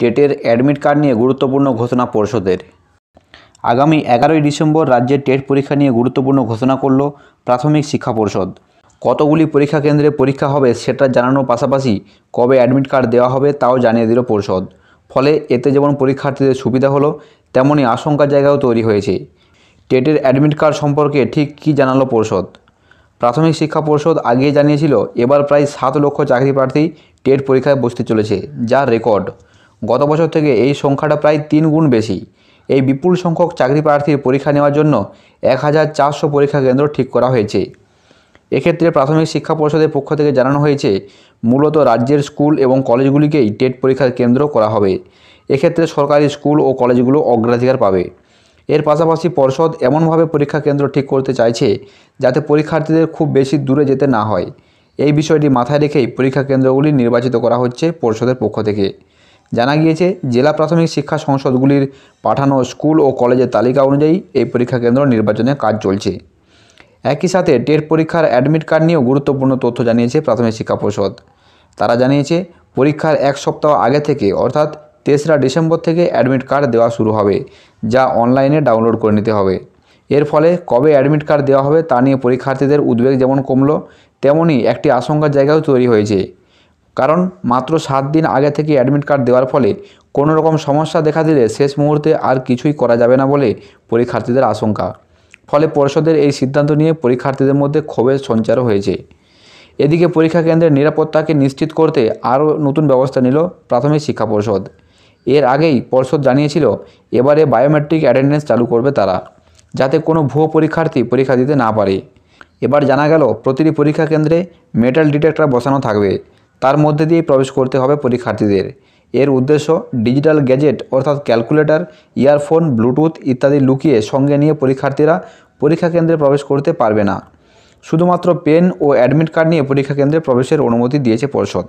টেটের admit card নিয়ে গুরুত্বপূর্ণ ঘোষণা পরিষদের আগামী এগারোই ডিসেম্বর রাজ্যের টেট পরীক্ষা নিয়ে গুরুত্বপূর্ণ ঘোষণা করল প্রাথমিক শিক্ষা পরিষদ কতগুলি পরীক্ষা কেন্দ্রে পরীক্ষা হবে সেটা জানানোর পাশাপাশি কবে অ্যাডমিট কার্ড দেওয়া হবে তাও জানিয়ে দিল পরিষদ ফলে এতে যেমন পরীক্ষার্থীদের সুবিধা হলো তেমনই আশঙ্কার জায়গাও তৈরি হয়েছে টেটের অ্যাডমিট কার্ড সম্পর্কে ঠিক কি জানালো পরিষদ প্রাথমিক শিক্ষা পরিষদ আগেই জানিয়েছিল এবার প্রায় সাত লক্ষ চাকরি প্রার্থী টেট পরীক্ষায় বসতে চলেছে যা রেকর্ড গত বছর থেকে এই সংখ্যাটা প্রায় তিন গুণ বেশি এই বিপুল সংখ্যক চাকরি প্রার্থীর পরীক্ষা নেওয়ার জন্য এক হাজার চারশো পরীক্ষা কেন্দ্র ঠিক করা হয়েছে এক্ষেত্রে প্রাথমিক শিক্ষা পরিষদের পক্ষ থেকে জানানো হয়েছে মূলত রাজ্যের স্কুল এবং কলেজগুলিকেই টেট পরীক্ষার কেন্দ্র করা হবে এক্ষেত্রে সরকারি স্কুল ও কলেজগুলো অগ্রাধিকার পাবে এর পাশাপাশি পর্ষদ এমনভাবে পরীক্ষা কেন্দ্র ঠিক করতে চাইছে যাতে পরীক্ষার্থীদের খুব বেশি দূরে যেতে না হয় এই বিষয়টি মাথায় রেখেই পরীক্ষা কেন্দ্রগুলি নির্বাচিত করা হচ্ছে পর্ষদের পক্ষ থেকে জানা গিয়েছে জেলা প্রাথমিক শিক্ষা সংসদগুলির পাঠানো স্কুল ও কলেজের তালিকা অনুযায়ী এই পরীক্ষা কেন্দ্র নির্বাচনে কাজ চলছে একই সাথে টেট পরীক্ষার অ্যাডমিট কার্ড নিয়েও গুরুত্বপূর্ণ তথ্য জানিয়েছে প্রাথমিক শিক্ষা পরিষদ তারা জানিয়েছে পরীক্ষার এক সপ্তাহ আগে থেকে অর্থাৎ তেসরা ডিসেম্বর থেকে অ্যাডমিট কার্ড দেওয়া শুরু হবে যা অনলাইনে ডাউনলোড করে নিতে হবে এর ফলে কবে অ্যাডমিট কার্ড দেওয়া হবে তা নিয়ে পরীক্ষার্থীদের উদ্বেগ যেমন কমল তেমনই একটি আশঙ্কার জায়গাও তৈরি হয়েছে কারণ মাত্র সাত দিন আগে থেকে অ্যাডমিট কার্ড দেওয়ার ফলে কোনো রকম সমস্যা দেখা দিলে শেষ মুহূর্তে আর কিছুই করা যাবে না বলে পরীক্ষার্থীদের আশঙ্কা ফলে পর্ষদের এই সিদ্ধান্ত নিয়ে পরীক্ষার্থীদের মধ্যে ক্ষোভের সঞ্চার হয়েছে এদিকে পরীক্ষা কেন্দ্রের নিরাপত্তাকে নিশ্চিত করতে আরও নতুন ব্যবস্থা নিল প্রাথমিক শিক্ষা পর্ষদ এর আগেই পর্ষদ জানিয়েছিল এবারে বায়োমেট্রিক অ্যাটেন্ডেন্স চালু করবে তারা যাতে কোনো ভুয়ো পরীক্ষার্থী পরীক্ষা দিতে না পারে এবার জানা গেল প্রতিটি পরীক্ষা কেন্দ্রে মেটাল ডিটেক্টর বসানো থাকবে তার মধ্যে দিয়ে প্রবেশ করতে হবে পরীক্ষার্থীদের এর উদ্দেশ্য ডিজিটাল গ্যাজেট অর্থাৎ ক্যালকুলেটর ইয়ারফোন ব্লুটুথ ইত্যাদি লুকিয়ে সঙ্গে নিয়ে পরীক্ষার্থীরা পরীক্ষা কেন্দ্রে প্রবেশ করতে পারবে না শুধুমাত্র পেন ও অ্যাডমিট কার্ড নিয়ে পরীক্ষা কেন্দ্রে প্রবেশের অনুমতি দিয়েছে পরিষদ